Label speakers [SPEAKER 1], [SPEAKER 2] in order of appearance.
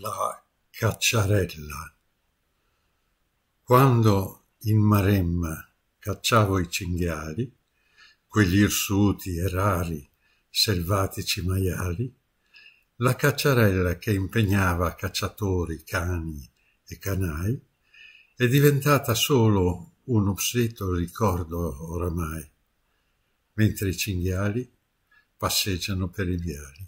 [SPEAKER 1] la cacciarella. Quando in Maremma cacciavo i cinghiali, quegli irsuti e rari selvatici maiali, la cacciarella che impegnava cacciatori, cani e canai è diventata solo un obsoleto ricordo oramai, mentre i cinghiali passeggiano per i viali.